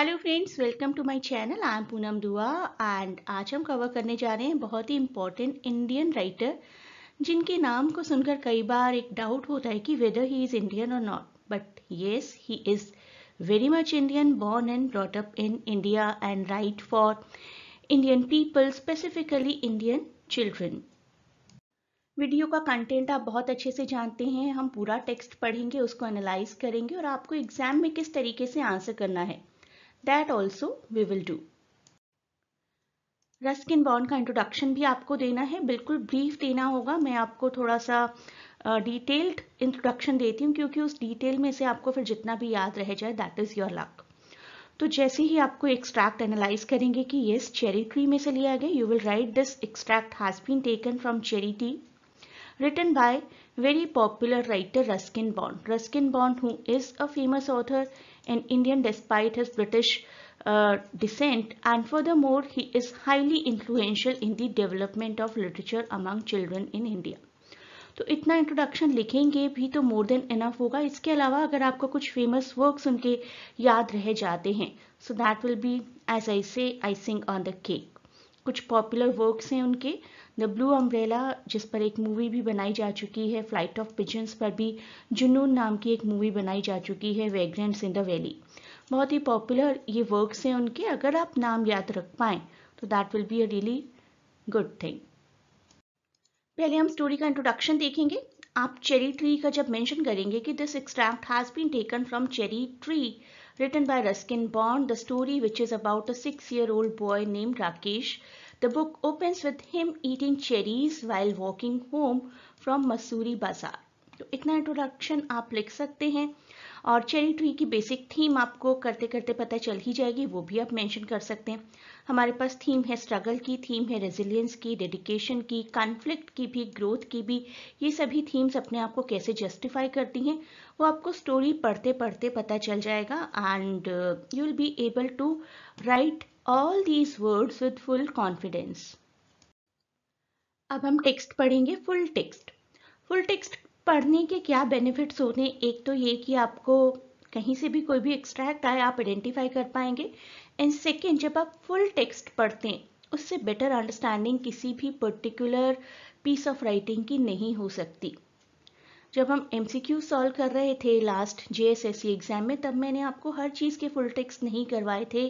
Hello friends welcome to my channel I am Poonam Dua and आज हम cover करने जा रहे हैं बहुत ही इम्पोर्टेंट इंडियन राइटर जिनके नाम को सुनकर कई बार एक डाउट होता है कि whether he is Indian or not but yes he is very much Indian born and brought up in India and write for Indian people specifically Indian children video का कंटेंट आप बहुत अच्छे से जानते हैं हम पूरा टेक्स्ट पढ़ेंगे उसको एनालाइज करेंगे और आपको एग्जाम में किस तरीके से आंसर करना है that also we will do Ruskin Bond का इंट्रोडक्शन भी आपको देना है बिल्कुल ब्रीफ देना होगा मैं आपको थोड़ा सा डिटेल्ड uh, इंट्रोडक्शन देती हूँ क्योंकि उस डिटेल में से आपको फिर जितना भी याद रह जाए दैट इज़ योर लक तो जैसे ही आपको एक्सट्रैक्ट एनालाइज करेंगे कि येस चेरी ट्री में से लिया गया you will write this extract has been taken from cherry tree written by very popular writer Ruskin Bond Ruskin Bond who is a famous author an Indian despite his British uh, descent and furthermore he is highly influential in the development of literature among children in India. तो इतना introduction लिखेंगे भी तो more than enough होगा इसके अलावा अगर आपको कुछ फेमस वर्क्स उनके याद रह जाते हैं so that will be as I say icing on the cake कुछ पॉपुलर वर्क्स हैं उनके uh, द ब्लू अम्ब्रेला जिस पर एक मूवी भी बनाई जा चुकी है फ्लाइट ऑफ पिजन्स पर भी जुनून नाम की एक मूवी बनाई जा चुकी है वेग्रेंट्स इन द वैली बहुत ही पॉपुलर ये वर्क्स हैं उनके अगर आप नाम याद रख पाए तो that will be a really good thing पहले हम स्टोरी का इंट्रोडक्शन देखेंगे आप चेरी ट्री का जब मेंशन करेंगे कि this extract has been taken from cherry tree written by Ruskin Bond the story which is about a six year old boy name Rakesh The book opens with him eating cherries while walking home from Mussoorie bazaar तो इतना introduction आप लिख सकते हैं और cherry tree की basic theme आपको करते करते पता चल ही जाएगी वो भी आप मेंशन कर सकते हैं हमारे पास थीम है स्ट्रगल की थीम है रेजिलियंस की डेडिकेशन की कॉन्फ्लिक्ट की भी ग्रोथ की भी ये सभी थीम्स अपने आप को कैसे जस्टिफाई करती हैं वो आपको स्टोरी पढ़ते पढ़ते पता चल जाएगा and you will be able to write all these words with full confidence. अब हम टेक्स्ट पढ़ेंगे फुल टेक्स्ट फुल टेक्स्ट पढ़ने के क्या बेनिफिट्स होते हैं एक तो ये कि आपको कहीं से भी कोई भी एक्सट्रैक्ट आए आप आइडेंटिफाई कर पाएंगे एंड सेकेंड जब आप फुल टेक्स्ट पढ़ते हैं उससे बेटर अंडरस्टैंडिंग किसी भी पर्टिकुलर पीस ऑफ राइटिंग की नहीं हो सकती जब हम एम सी क्यू सॉल्व कर रहे थे last J S S C exam में तब मैंने आपको हर चीज़ के फुल टेक्स्ट नहीं करवाए थे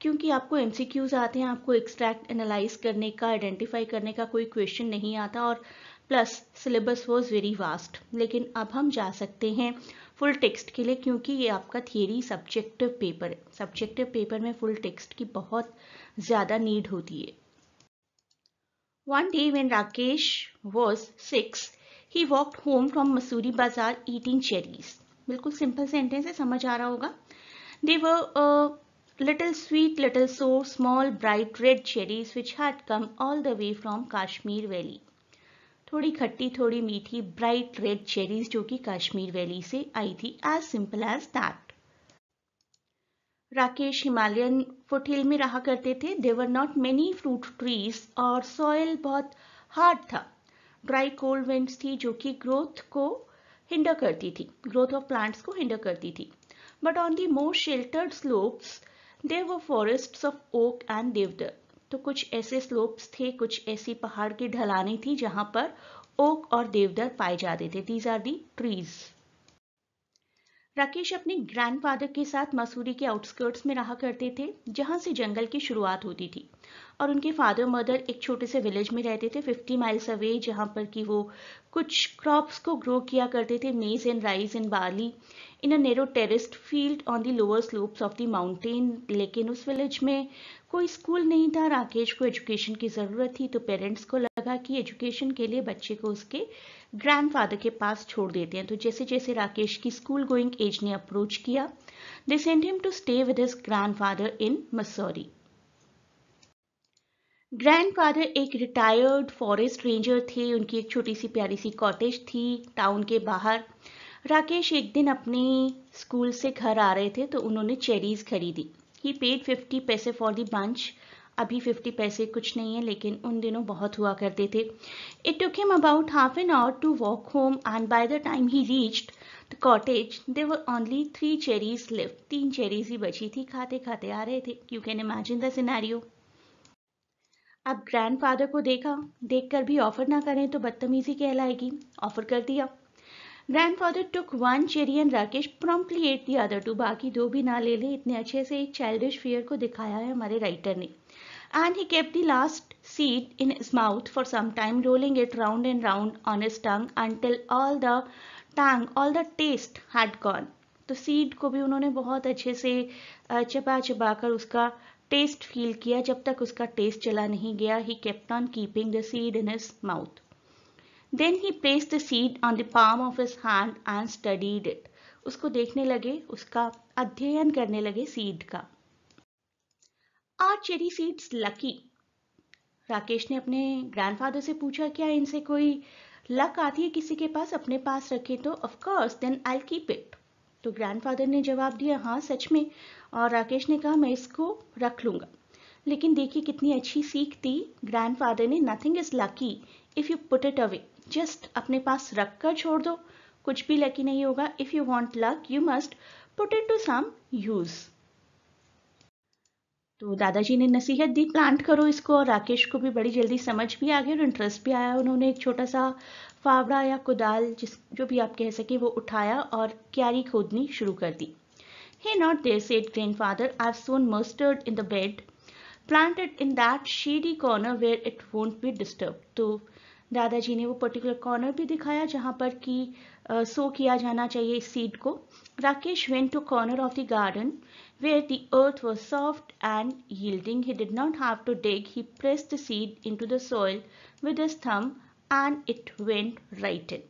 क्योंकि आपको एम आते हैं आपको एक्सट्रैक्ट एनालाइज करने का आइडेंटिफाई करने का कोई क्वेश्चन नहीं आता और plus syllabus was very vast लेकिन अब हम जा सकते हैं फुल टेक्स्ट के लिए क्योंकि ये आपका थियरी सब्जेक्टिव पेपर है सब्जेक्टिव पेपर में फुल टेक्स्ट की बहुत ज़्यादा नीड होती है one day when Rakesh was six he walked home from Mussoorie bazaar eating cherries बिल्कुल सिंपल सेंटेंस है समझ आ रहा होगा दे वो little sweet, little sour, small, bright red cherries which had come all the way from Kashmir Valley. थोड़ी खट्टी थोड़ी मीठी ब्राइट रेड चेरीज जो कि कश्मीर वैली से आई थी as simple as that Rakesh Himalayan foothill में रहा करते थे there were not many fruit trees और सॉयल बहुत हार्ड था ड्राई कोल्ड विंड्स थी जो कि ग्रोथ को हिंडर करती थी ग्रोथ ऑफ प्लांट्स को हिंडर करती थी but on the more sheltered slopes there वो forest of oak and deodar तो कुछ ऐसे स्लोप्स थे कुछ ऐसी पहाड़ की ढलाने थी जहां पर ओक और देवदर पाए जाते थे these are the trees Rakesh अपने ग्रैंडफादर के साथ मसूरी के आउटस्कर्ट्स में रहा करते थे जहां से जंगल की शुरुआत होती थी और उनके फादर मदर एक छोटे से विलेज में रहते थे 50 माइल्स अवे जहाँ पर कि वो कुछ क्रॉप्स को ग्रो किया करते थे maize and rice and barley in a narrow terraced field on the lower slopes of the mountain लेकिन उस विलेज में कोई स्कूल नहीं था राकेश को एजुकेशन की ज़रूरत थी तो पेरेंट्स को लगा कि एजुकेशन के लिए बच्चे को उसके ग्रैंडफादर के पास छोड़ देते हैं तो जैसे जैसे राकेश की स्कूल गोइंग एज ने अप्रोच किया they send him to stay with his grandfather in Mussoorie grandfather एक रिटायर्ड फॉरेस्ट रेंजर थे उनकी एक छोटी सी प्यारी सी कॉटेज थी टाउन के बाहर राकेश एक दिन अपने स्कूल से घर आ रहे थे तो उन्होंने चेरीज खरीदी he paid fifty paise for the bunch अभी फिफ्टी पैसे कुछ नहीं है लेकिन उन दिनों बहुत हुआ करते थे it took him about half an hour to walk home and by the time he reached the cottage they were only three cherries left तीन चेरीज ही बची थी खाते खाते आ रहे थे you can imagine the scenario अब ग्रैंडफादर को देखा देखकर भी ऑफर ना करें तो बदतमीजी कहलाएगी ऑफर कर दिया grandfather took one cherry and Rakesh promptly ate the other two बाकी दो भी ना ले ले इतने अच्छे से एक चाइल्डिश फियर को दिखाया है हमारे राइटर ने and he kept the last seed in his mouth for some time, rolling it round and round on his tongue until all the tang, all the taste had gone. तो seed को भी उन्होंने बहुत अच्छे से चबा चबा कर उसका टेस्ट फील किया जब तक उसका टेस्ट चला नहीं गया he kept on keeping the seed in his mouth then he place the seed on the palm of his hand and studied it उसको देखने लगे उसका अध्ययन करने लगे सीड का or cherry seeds lucky Rakesh ने अपने ग्रैंडफादर से पूछा क्या इनसे कोई लक आती है किसी के पास अपने पास रखे तो of course then I keep it तो ग्रैंडफादर ने जवाब दिया हाँ सच में और राकेश ने कहा मैं इसको रख लूंगा लेकिन देखिए कितनी अच्छी सीख थी ग्रैंडफादर ने nothing is lucky if you put it away just अपने पास रख कर छोड़ दो कुछ भी लकी नहीं होगा if you want luck you must put it to some use तो दादाजी ने नसीहत दी प्लांट करो इसको और राकेश को भी बड़ी जल्दी समझ भी आ गई और इंटरेस्ट भी आया उन्होंने एक छोटा सा फावड़ा या कुदाल जिस जो भी आप कह सके वो उठाया और क्यारी खोदनी शुरू कर दी He not there, said grandfather. I've sown mustard in the bed. planted in that shady corner where it won't be disturbed. तो दादाजी ने वो पर्टिकुलर कॉर्नर भी दिखाया जहाँ पर कि सो uh, किया जाना चाहिए इस सीड को Rakesh went to corner of the garden where the earth was soft and yielding he did not have to dig he press the seed into the soil with his thumb and it went right in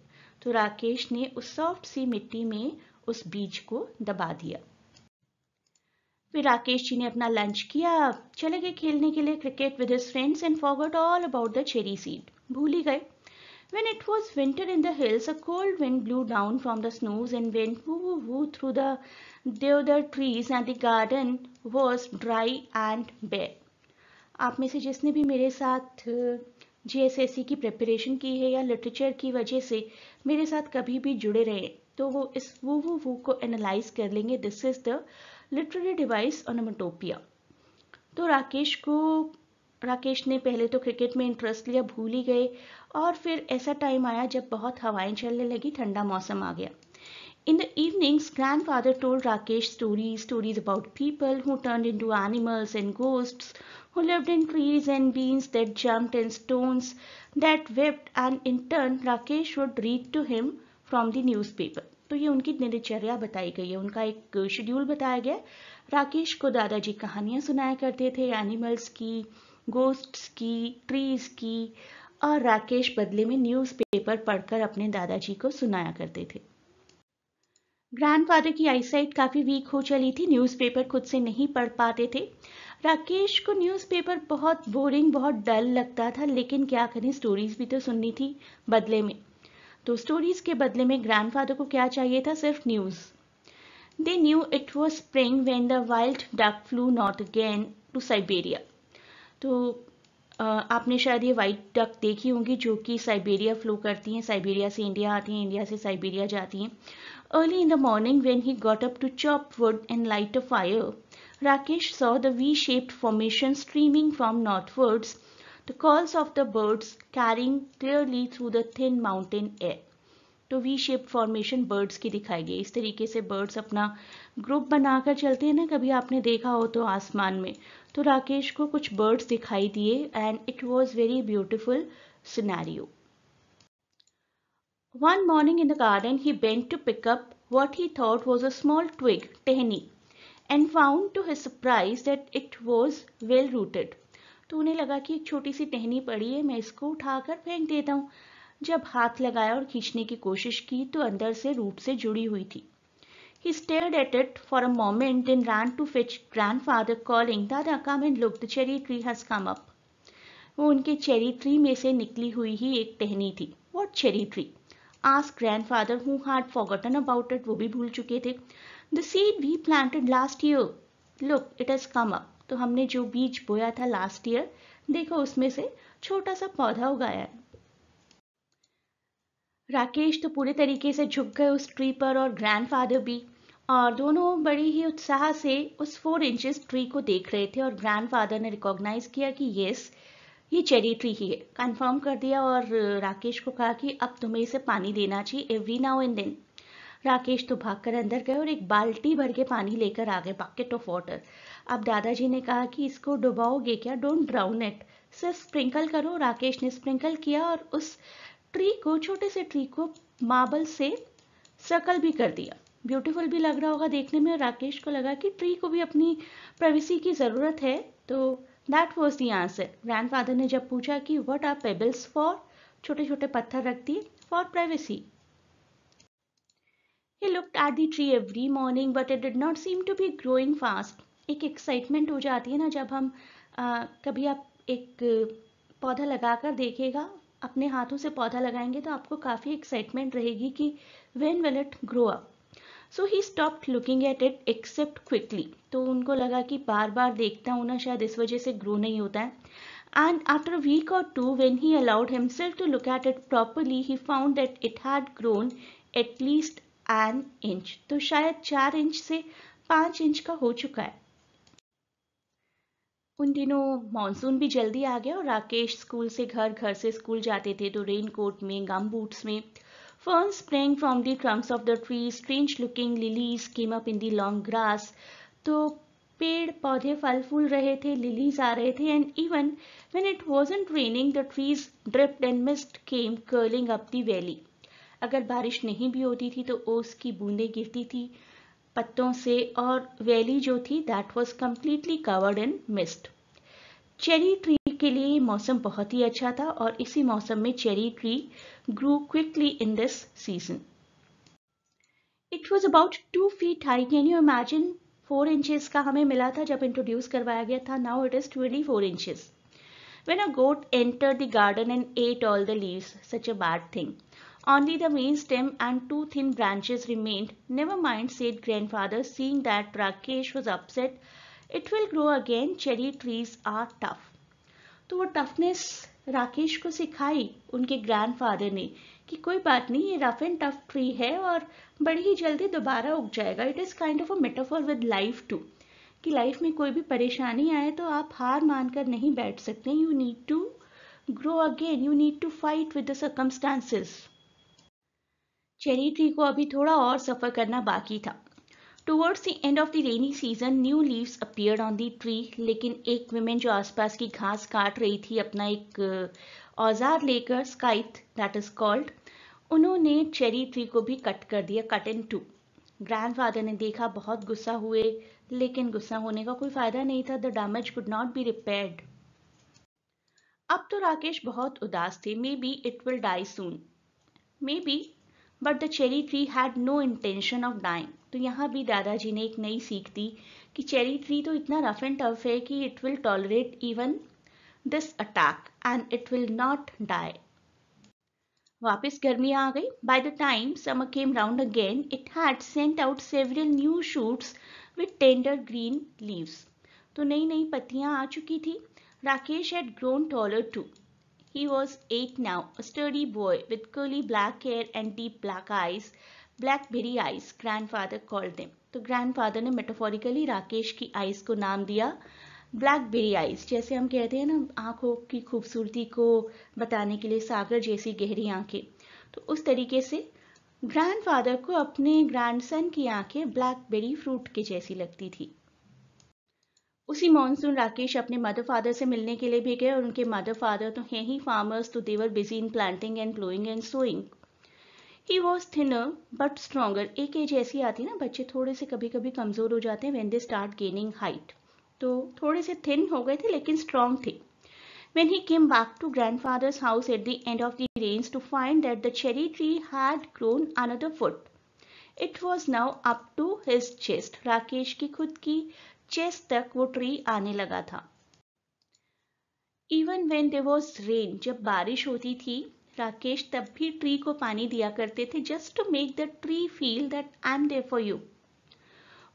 तो राकेश ने उस soft सी मिट्टी में उस बीज को दबा दिया फिर राकेश जी ने अपना लंच किया चले गए खेलने के लिए cricket with his friends and forgot all about the cherry seed भूल ही गए When it was winter in the hills, a cold wind blew down from the snows and went woo woo woo through the deodar trees and the garden was dry and bare. आप में से जिसने भी मेरे साथ GSSC e की preparation की है या लिटरेचर की वजह से मेरे साथ कभी भी जुड़े रहे तो वो इस वो वो वो को एनालाइज कर लेंगे this is the literary device onomatopoeia तो राकेश को राकेश ने पहले तो क्रिकेट में इंटरेस्ट लिया भूल ही गए और फिर ऐसा टाइम आया जब बहुत हवाएं चलने लगी ठंडा मौसम आ गया in the evenings grandfather told Rakesh story stories about people who turn into animals and ghost who lived in trees and beans that jump and stones that wept and in turn Rakesh would read to him from the newspaper तो ये उनकी दिनचर्या बताई गई है उनका एक schedule बताया गया राकेश को दादाजी कहानियां सुनाया करते थे एनिमल्स की गोस्ट्स की ट्रीज की और राकेश बदले में न्यूज़पेपर पढ़कर अपने दादाजी को सुनाया करते थे ग्रैंडफादर की आईसाइट काफ़ी वीक हो चली थी न्यूज़पेपर खुद से नहीं पढ़ पाते थे राकेश को न्यूज़पेपर बहुत बोरिंग बहुत डल लगता था लेकिन क्या करें स्टोरीज भी तो सुननी थी बदले में तो स्टोरीज के बदले में ग्रैंडफादर को क्या चाहिए था सिर्फ news they knew it was spring when the wild duck flew north again to Siberia तो आपने शायद ये वाइट डक देखी होंगी जो कि साइबेरिया फ्लो करती हैं साइबेरिया से इंडिया आती हैं इंडिया से साइबेरिया जाती हैं early in the morning when he got up to chop wood and light a fire Rakesh saw the V shaped formation streaming from northwards the calls of the birds carrying clearly through the thin mountain air. तो V-shaped formation birds की दिखाई गई इस तरीके से birds अपना group बनाकर चलते हैं ना कभी आपने देखा हो तो आसमान में तो राकेश को कुछ बर्ड्स दिखाई दिए and it was very One morning in the garden, he bent to pick up what he thought was a small twig, tehni, and found to his surprise that it was well rooted. तो उन्हें लगा कि एक छोटी सी टहनी पड़ी है मैं इसको उठाकर फेंक देता हूँ जब हाथ लगाया और खींचने की कोशिश की तो अंदर से रूप से जुड़ी हुई थी He stared at it for a moment, then ran to fetch grandfather, calling, "Dada, come and look, the cherry tree has come up." वो उनके चेरी ट्री में से निकली हुई ही एक टहनी थी what cherry tree ask grandfather who had forgotten about it वो भी भूल चुके थे the seed we planted last year look it has come up तो हमने जो बीज बोया था लास्ट ईयर देखो उसमें से छोटा सा पौधा उगाया है राकेश तो पूरे तरीके से झुक गए उस ट्री पर और ग्रैंडफादर भी और दोनों बड़ी ही उत्साह से उस फोर इंचेस ट्री को देख रहे थे और ग्रैंडफादर ने रिकॉग्नाइज किया कि यस ये चेरी ट्री ही है कंफर्म कर दिया और राकेश को कहा कि अब तुम्हें इसे पानी देना चाहिए every now and then Rakesh तो भागकर अंदर गए और एक बाल्टी भर के पानी लेकर आ गए बकेट ऑफ वाटर अब दादाजी ने कहा कि इसको डुबाओगे क्या डोंट ड्राउन इट सिर्फ स्प्रिंकल करो राकेश ने स्प्रिंकल किया और उस ट्री को छोटे से ट्री को मार्बल से सर्कल भी कर दिया ब्यूटीफुल भी लग रहा होगा देखने में राकेश को लगा कि ट्री को भी अपनी प्राइवेसी की ज़रूरत है तो that was the answer father ने जब पूछा कि वट आर पेबल्स फॉर छोटे छोटे पत्थर रख दिए for privacy He looked at the tree every morning, but it did not seem to be growing fast. एक एक्साइटमेंट हो जाती है ना जब हम आ, कभी आप एक पौधा लगा कर देखेगा अपने हाथों से पौधा लगाएंगे तो आपको काफ़ी एक्साइटमेंट रहेगी कि when will it grow up so he stop looking at it except quickly तो उनको लगा कि बार बार देखता हूँ ना शायद इस वजह से ग्रो नहीं होता है and after week or two when he allowed allowed himself to look at it properly found found it it had grown at least तो शायद चार इंच से पाँच इंच का हो चुका है उन दिनों मानसून भी जल्दी आ गया और राकेश स्कूल से घर घर से स्कूल जाते थे तो रेन कोट में गम बूट्स में fern sprang from the trunks of the tree strange looking lilies came up in the long grass तो पेड़ पौधे फल फूल रहे थे लिलीज आ रहे थे and even when it wasn't raining the trees dripped and mist came curling up the valley अगर बारिश नहीं भी होती थी तो ओस की बूंदें गिरती थी पत्तों से और वैली जो थी that was completely covered in mist cherry tree के लिए मौसम बहुत ही अच्छा था और इसी मौसम में cherry tree grew quickly in this season it was about two feet high can you imagine four inches का हमें मिला था जब इंट्रोड्यूस करवाया गया था now it is twenty four inches when a goat enter the garden and ate all the leaves such a bad thing Only the main stem and two thin branches remained. Never mind, said grandfather, seeing that Rakesh was upset. It will grow again. Cherry trees are tough. तो वो toughness Rakesh को सिखाई उनके grandfather ने कि कोई बात नहीं ये रफ एंड टफ ट्री है और बड़ी ही जल्दी दोबारा उग जाएगा it is kind of a metaphor with life too कि लाइफ में कोई भी परेशानी आए तो आप हार मानकर नहीं बैठ सकते you need to grow again you need to fight with the circumstances cherry tree को अभी थोड़ा और सफ़र करना बाकी था towards the end of the rainy season new leaves appear on the tree लेकिन एक वुमेन जो आसपास की घास काट रही थी अपना एक औजार लेकर स्काइथ दैट इज कॉल्ड उन्होंने चेरी ट्री को भी कट कर दिया कट इन टू ग्रैंडफादर ने देखा बहुत गुस्सा हुए लेकिन गुस्सा होने का कोई फायदा नहीं था the damage could not be repaired अब तो राकेश बहुत उदास थे maybe it will die soon maybe but the cherry tree had no intention of dying तो यहाँ भी दादाजी ने एक नई सीख दी कि चेरी ट्री तो इतना रफ एंड टफ है कि it will tolerate even this attack and it will not die वापस गर्मी आ गई by the time summer came round again it had sent out several new shoots with tender green leaves तो नई नई पत्तियां आ चुकी थी Rakesh had grown taller too He was eight now, a sturdy boy with curly black hair and deep black eyes. Blackberry eyes grandfather call them तो grandfather ने metaphorically Rakesh की आइस को नाम दिया ब्लैकबेरी आइस जैसे हम कहते हैं ना आंखों की खूबसूरती को बताने के लिए सागर जैसी गहरी आंखें तो उस तरीके से ग्रैंडफादर को अपने ग्रैंडसन की आंखें ब्लैकबेरी फ्रूट के जैसी लगती थी उसी मानसून राकेश अपने मदर फादर से मिलने के लिए भी गए और उनके मदर फादर तो हैं ही फार्मर्स तो they were busy in planting and ploughing and sowing he was thinner but stronger एक एज ऐसी आती है ना बच्चे थोड़े से कभी कभी कमज़ोर हो जाते हैं when they start gaining height तो थोड़े से थिन हो गए थे लेकिन स्ट्रॉन्ग थे when he came back to grandfather's house at the end of the rains to find that the cherry tree had grown another foot it was now up to his chest Rakesh की खुद की chest तक वो tree आने लगा था even when they was rain जब बारिश होती थी राकेश तब भी ट्री को पानी दिया करते थे just to make the tree feel that I am there for you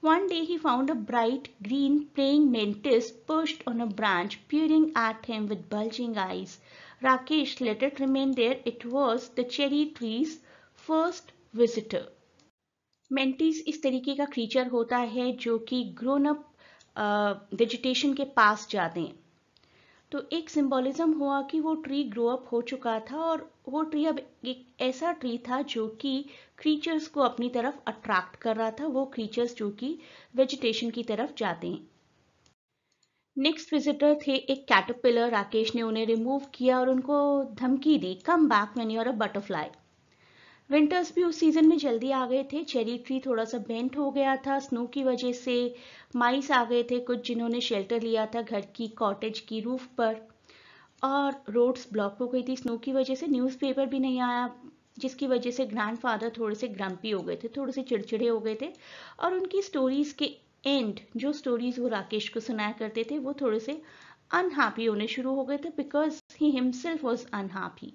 one day he found a bright green praying mantis perched on a branch peering at him with bulging eyes Rakesh let it remain there it was the cherry tree's first visitor mantis इस तरीके का creature होता है जो कि grown up vegetation के पास जा दें तो एक सिंबोलिज्म हुआ कि वो ट्री ग्रो अप हो चुका था और वो ट्री अब एक ऐसा ट्री था जो कि क्रीचर्स को अपनी तरफ अट्रैक्ट कर रहा था वो क्रीचर्स जो कि वेजिटेशन की तरफ जाते हैं नेक्स्ट विजिटर थे एक कैटरपिलर राकेश ने उन्हें रिमूव किया और उनको धमकी दी come back man you're a butterfly winters भी उस सीज़न में जल्दी आ गए थे चेरी ट्री थोड़ा सा बेंट हो गया था स्नो की वजह से माइस आ गए थे कुछ जिन्होंने शेल्टर लिया था घर की कॉटेज की रूफ पर और रोड्स ब्लॉक हो गई थी स्नो की वजह से न्यूज़पेपर भी नहीं आया जिसकी वजह से ग्रैंडफादर थोड़े से ग्रम्पी हो गए थे थोड़े से चिड़चिड़े हो गए थे और उनकी स्टोरीज़ के एंड जो स्टोरीज़ वो राकेश को सुनाया करते थे वो थोड़े से अनहैप्पी होने शुरू हो गए थे because he himself was unhappy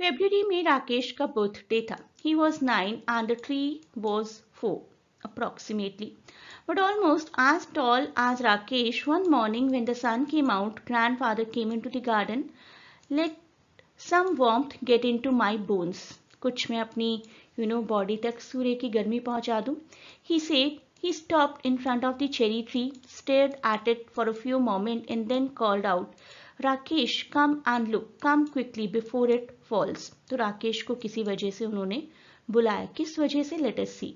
February में Rakesh का birthday था. He was 9 and the tree was 4 approximately. But almost as tall as Rakesh, one morning when the sun came out, grandfather came into the garden. Let some warmth get into my bones. कुछ मैं अपनी you know, body तक सूर्य की गर्मी पहुंचा दूं He said. he stopped in front of the cherry tree, stared at it for a few moments and then called out, Rakesh, come and look, come quickly before it falls तो राकेश को किसी वजह से उन्होंने बुलाया किस वजह से लेट सी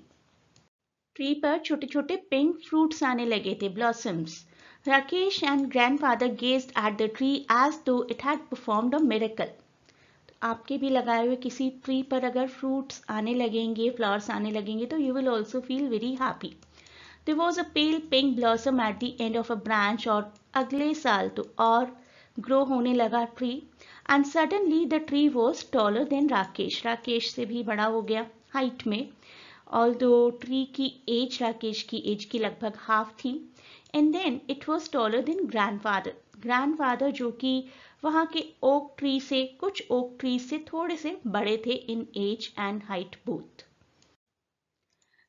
ट्री पर छोटे छोटे पिंक फ्रूट्स आने लगे थे blossoms Rakesh and grandfather gazed at the tree as though it had performed a miracle. तो आपके भी लगाए हुए किसी ट्री पर अगर फ्रूट्स आने लगेंगे फ्लावर्स आने लगेंगे तो you will also feel very happy they was a pale pink blossom at the end of a branch और अगले साल तो और ग्रो होने लगा tree and suddenly the tree was taller than Rakesh Rakesh से भी बड़ा हो गया हाइट में ऑल दो ट्री की एज राकेश की एज की लगभग हाफ थी and then it was taller than grandfather grandfather जो कि वहाँ के ओक ट्री से कुछ ओक ट्री से थोड़े से बड़े थे in age and height both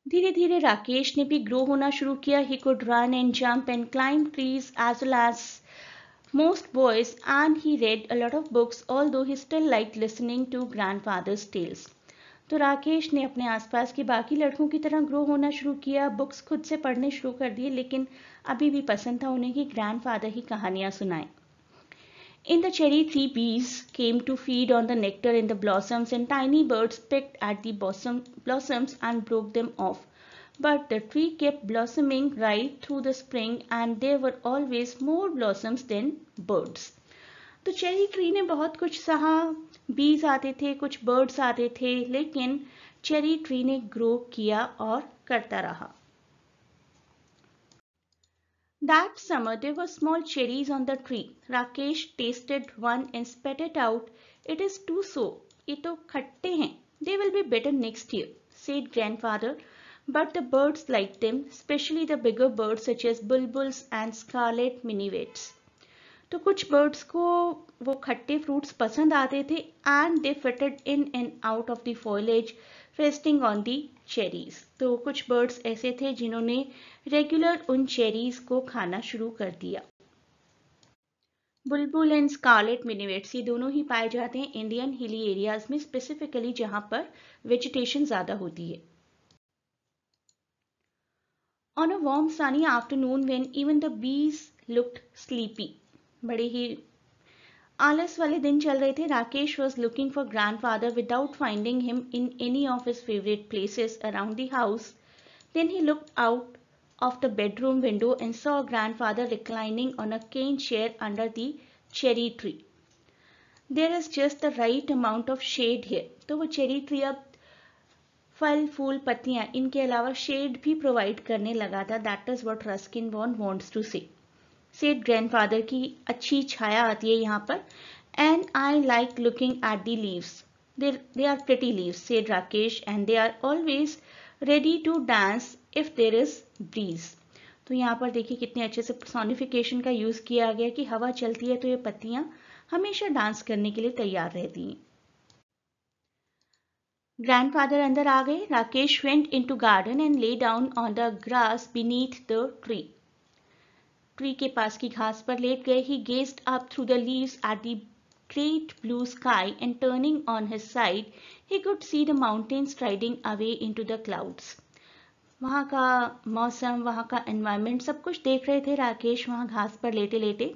धीरे धीरे राकेश ने भी ग्रो होना शुरू किया he could run and jump and climb trees as well as most boys and he read a lot of books although he still liked listening to grandfather's tales. तो राकेश ने अपने आसपास के बाकी लड़कों की तरह ग्रो होना शुरू किया बुक्स खुद से पढ़ने शुरू कर दिए लेकिन अभी भी पसंद था उन्हें कि ग्रैंडफादर ही कहानियां सुनाएं In the cherry, three bees came to feed on the nectar in the blossoms, and tiny birds picked at the blossom, blossoms and broke them off. But the tree kept blossoming right through the spring and there were always more blossoms than birds. to cherry tree ne bahut kuch saha bees aate the kuch birds aate the lekin cherry tree ne grow kiya aur karta raha That summer there were small cherries on the tree. Rakesh tasted one and spat it out. It is too sour ye to khatte hain They will be better next year, said grandfather. but the birds liked them, especially the bigger birds such as bulbuls and scarlet minivets. तो कुछ birds को वो खट्टे fruits पसंद आते थे and they flitted in and out of the foliage resting on the cherries तो कुछ बर्ड्स ऐसे थे जिन्होंने रेगुलर उन चेरीज को खाना शुरू कर दिया बुलबुल एंड स्कारलेट मिनिवेट्स ये दोनों ही पाए जाते हैं इंडियन हिली एरियाज में स्पेसिफिकली जहाँ पर वेजिटेशन ज़्यादा होती है On a warm sunny afternoon when even the bees looked sleepy. but he. आलस वाले दिन चल रहे थे Rakesh was looking for grandfather without finding him in any of his favourite places around the house then he look of the bedroom window and saw grandfather reclining on a cane chair under the cherry tree. There is just the right amount of shade here. तो वो cherry tree अब फल फूल पत्तियां इनके अलावा shade भी provide करने लगा था that is what Ruskin Bond wants to say सेठ ग्रैंडफादर की अच्छी छाया आती है यहाँ पर and I like looking at the leaves they are pretty leaves said Rakesh and they are always ready to dance if there is breeze तो यहाँ पर देखिए कितने अच्छे से सोनिफिकेशन का यूज किया गया कि हवा चलती है तो ये पत्तियां हमेशा डांस करने के लिए तैयार रहती हैं Grandfather and the Rage, Rakesh went into garden and lay down on the grass beneath the tree. Tree के पास की घास पर लेट गए He gazed up through the leaves at the great blue sky and turning on his side, he could see the mountains striding away into the clouds. वहाँ का मौसम वहाँ का एनवायरनमेंट सब कुछ देख रहे थे राकेश वहाँ घास पर लेटे लेटे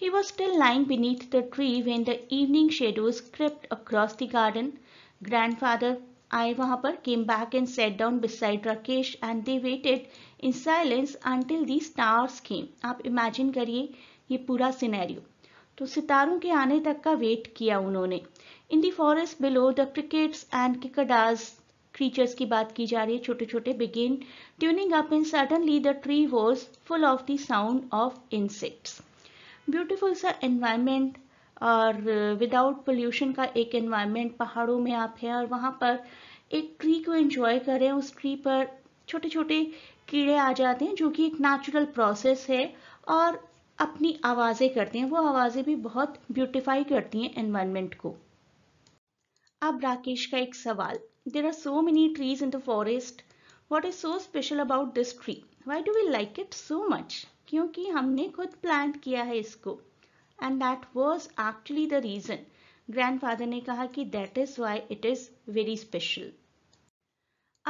he was still lying beneath the tree when the evening shadows crept across the garden Grandfather, I Vahapan came back and sat down beside Rakesh and they waited in silence until the stars came. आप imagine करिए ये पूरा scenario तो सितारों के आने तक का वेट किया उन्होंने in the forest below the crickets and किकडाज क्रीचर्स की बात की जा रही है छोटे छोटे begin tuning up and suddenly the tree was full of the sound of insects beautiful सा एनवायरमेंट और विदाउट पोल्यूशन का एक एनवायरनमेंट पहाड़ों में आप हैं और वहाँ पर एक ट्री को एंजॉय करें उस ट्री पर छोटे छोटे कीड़े आ जाते हैं जो कि एक नेचुरल प्रोसेस है और अपनी आवाज़ें करते हैं वो आवाज़ें भी बहुत ब्यूटिफाई करती हैं एनवायरनमेंट को अब राकेश का एक सवाल there are so many trees in the forest what is so special about this tree why do we like it so much क्योंकि हमने खुद प्लांट किया है इसको and that was actually the reason grandfather ने कहा कि that is why it is very special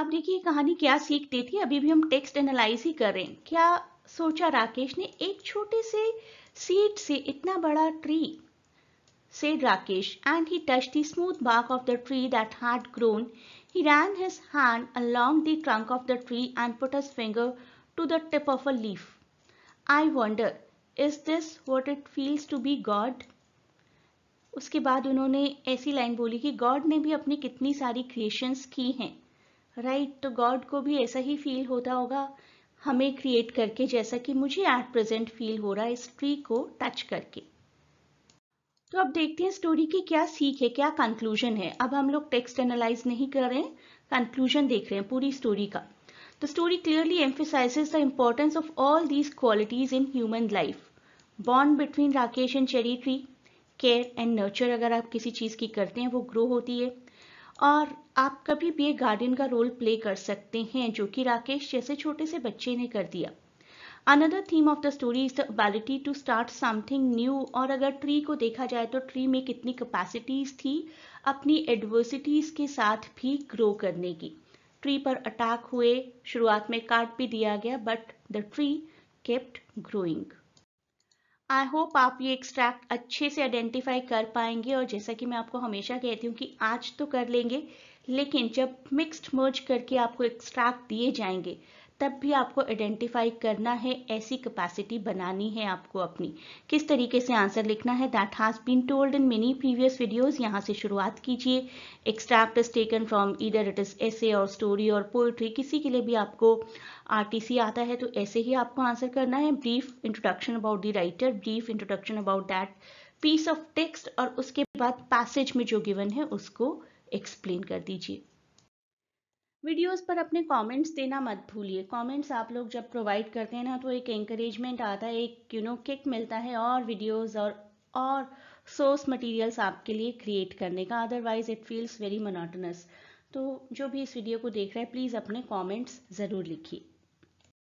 अब देखिए कहानी क्या सीख देती है अभी भी हम टेक्स्ट एनालाइज ही कर रहे हैं क्या सोचा राकेश ने एक छोटे से सीड से इतना बड़ा tree said Rakesh, and he touched the smooth bark of the tree that had grown. He ran his hand along the trunk of the tree and put his finger to the tip of a leaf. I wonder, is this what it feels to be God उसके बाद उन्होंने ऐसी line बोली कि God ने भी अपनी कितनी सारी क्रिएशंस की हैं राइट right? तो गॉड को भी ऐसा ही फील होता होगा हमें क्रिएट करके जैसा कि मुझे एट प्रेजेंट फील हो रहा है इस ट्री को टच करके तो अब देखते हैं स्टोरी की क्या सीख है क्या कंक्लूजन है अब हम लोग टेक्स्ट एनालाइज नहीं कर रहे हैं कंक्लूजन देख रहे हैं पूरी स्टोरी का The story clearly emphasizes the importance of all these qualities in human life. Bond between Rakesh and Cherry Tree, care and nurture अगर आप किसी चीज़ की करते हैं वो ग्रो होती है और आप कभी भी एक गार्डियन का रोल प्ले कर सकते हैं जो कि राकेश जैसे छोटे से बच्चे ने कर दिया another theme of the story is the ability to start something new और अगर ट्री को देखा जाए तो ट्री में कितनी कैपेसिटीज थी अपनी एडवर्सिटीज के साथ भी ग्रो करने की ट्री पर अटैक हुए शुरुआत में काट भी दिया गया but the tree kept growing I hope आप ये एक्सट्रैक्ट अच्छे से आइडेंटिफाई कर पाएंगे और जैसा कि मैं आपको हमेशा कहती हूँ कि आज तो कर लेंगे लेकिन जब मिक्स्ड मर्ज करके आपको एक्सट्रैक्ट दिए जाएंगे तब भी आपको आइडेंटिफाई करना है ऐसी कैपेसिटी बनानी है आपको अपनी किस तरीके से आंसर लिखना है that has been told in many previous videos यहाँ से शुरुआत कीजिए extract is taken from either it is ऐसे और स्टोरी और पोइट्री किसी के लिए भी आपको आरटीसी आता है तो ऐसे ही आपको आंसर करना है brief introduction about the writer brief introduction about that piece of text और उसके बाद पैसेज में जो गिवन है उसको एक्सप्लेन कर दीजिए वीडियोस पर अपने कमेंट्स देना मत भूलिए कमेंट्स आप लोग जब प्रोवाइड करते हैं ना तो एक एंकरेजमेंट आता है एक यू नो किक मिलता है और वीडियोस और और सोर्स मटेरियल्स आपके लिए क्रिएट करने का otherwise it feels very monotonous तो जो भी इस वीडियो को देख रहा है प्लीज़ अपने कॉमेंट्स ज़रूर लिखिए